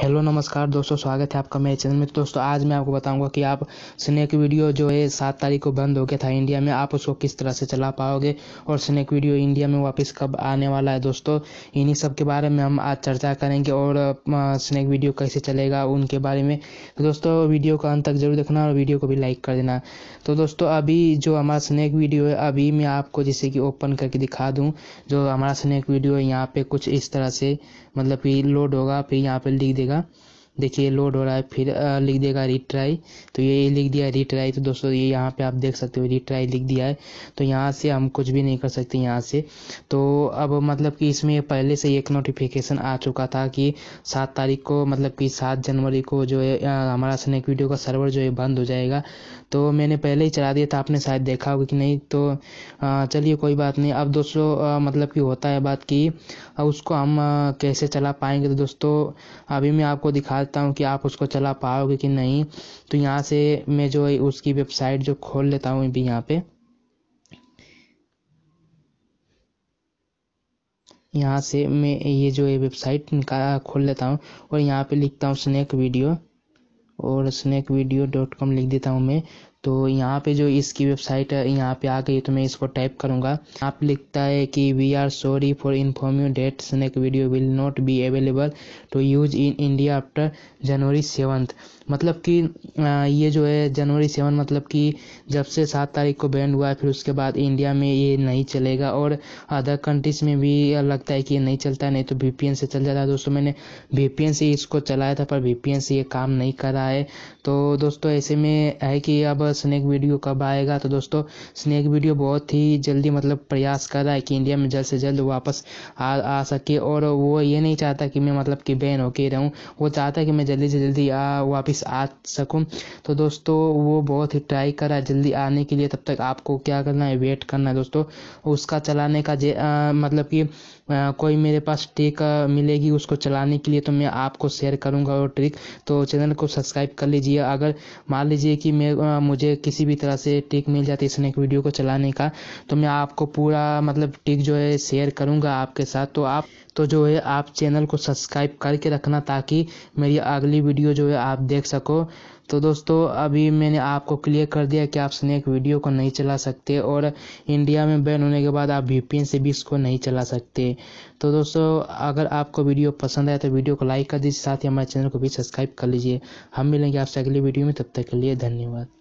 hello नमस्कार दोस्तों स्वागत है आपका मेरे चैनल में तो दोस्तों आज मैं आपको बताऊंगा कि आप स्नैक वीडियो जो है सात तारीख को बंद हो गया था इंडिया में आप उसको किस तरह से चला पाओगे और स्नैक वीडियो इंडिया में वापस कब आने वाला है दोस्तों इन्हीं सब के बारे में हम आज चर्चा करेंगे और स्नैक वीडियो कैसे चलेगा उनके बारे में तो दोस्तों वीडियो का अंत तक जरूर देखना और वीडियो को भी लाइक कर देना तो दोस्तों अभी जो हमारा स्नैक वीडियो है अभी मैं आपको जैसे कि ओपन करके दिखा दूँ जो हमारा स्नैक वीडियो है यहाँ पर कुछ इस तरह से मतलब कि लोड होगा फिर यहाँ पर लिख देगा मिलेगा देखिए लोड हो रहा है फिर लिख देगा रिट्राई तो ये लिख दिया रिट्राई तो दोस्तों ये यहाँ पे आप देख सकते हो रिट्राई लिख दिया है तो यहाँ से हम कुछ भी नहीं कर सकते यहाँ से तो अब मतलब कि इसमें पहले से एक नोटिफिकेशन आ चुका था कि सात तारीख को मतलब कि सात जनवरी को जो है हमारा स्नैक वीडियो का सर्वर जो है बंद हो जाएगा तो मैंने पहले ही चला दिया था आपने शायद देखा होगा कि नहीं तो चलिए कोई बात नहीं अब दोस्तों मतलब कि होता है बात कि उसको हम कैसे चला पाएंगे तो दोस्तों अभी मैं आपको दिखा सकता हूँ कि आप उसको चला पाओगे कि नहीं तो यहाँ से मैं जो उसकी वेबसाइट जो खोल लेता हूँ अभी यहाँ पे यहाँ से मैं ये जो ये वेबसाइट निकाल खोल लेता हूँ और यहाँ पे लिखता हूँ स्नैक वीडियो और स्नैक वीडियो डॉट कॉम लिख देता हूँ मैं तो यहाँ पे जो इसकी वेबसाइट है यहाँ पे आ गई तो मैं इसको टाइप करूँगा आप लिखता है कि we are sorry for inform you that Snack Video will not be available to use in India after January seventh मतलब कि ये जो है जनवरी सेवन मतलब कि जब से सात तारीख को बैंड हुआ है फिर उसके बाद इंडिया में ये नहीं चलेगा और अदर कंट्रीज़ में भी लगता है कि ये नहीं चलता है नहीं तो वी से चल जाता है दोस्तों मैंने वी से इसको चलाया था पर वी से ये काम नहीं कर रहा है तो दोस्तों ऐसे में है कि अब और स्नैक वीडियो कब आएगा तो दोस्तों स्नैक वीडियो बहुत ही जल्दी मतलब प्रयास कर रहा है कि इंडिया में जल्द से जल्द वापस आ आ सके और वो ये नहीं चाहता कि मैं मतलब कि बैन होके रहूँ वो चाहता है कि मैं जल्दी से जल्दी आ, वापस आ सकूँ तो दोस्तों वो बहुत ही ट्राई कर रहा है जल्दी आने के लिए तब तक आपको क्या करना है वेट करना है दोस्तों उसका चलाने का जे आ, मतलब कि आ, कोई मेरे पास ट्रिक मिलेगी उसको चलाने के लिए तो मैं आपको शेयर करूँगा वो ट्रिक तो चैनल को सब्सक्राइब कर लीजिए अगर मान लीजिए कि मैं मुझे मुझे किसी भी तरह से टिक मिल जाती है स्नैक वीडियो को चलाने का तो मैं आपको पूरा मतलब टिक जो है शेयर करूँगा आपके साथ तो आप तो जो है आप चैनल को सब्सक्राइब करके रखना ताकि मेरी अगली वीडियो जो है आप देख सको तो दोस्तों अभी मैंने आपको क्लियर कर दिया कि आप स्नैक वीडियो को नहीं चला सकते और इंडिया में बैन होने के बाद आप वी से भी इसको नहीं चला सकते तो दोस्तों अगर आपको वीडियो पसंद आया तो वीडियो को लाइक कर दीजिए साथ ही हमारे चैनल को भी सब्सक्राइब कर लीजिए हम मिलेंगे आपसे अगली वीडियो में तब तक के लिए धन्यवाद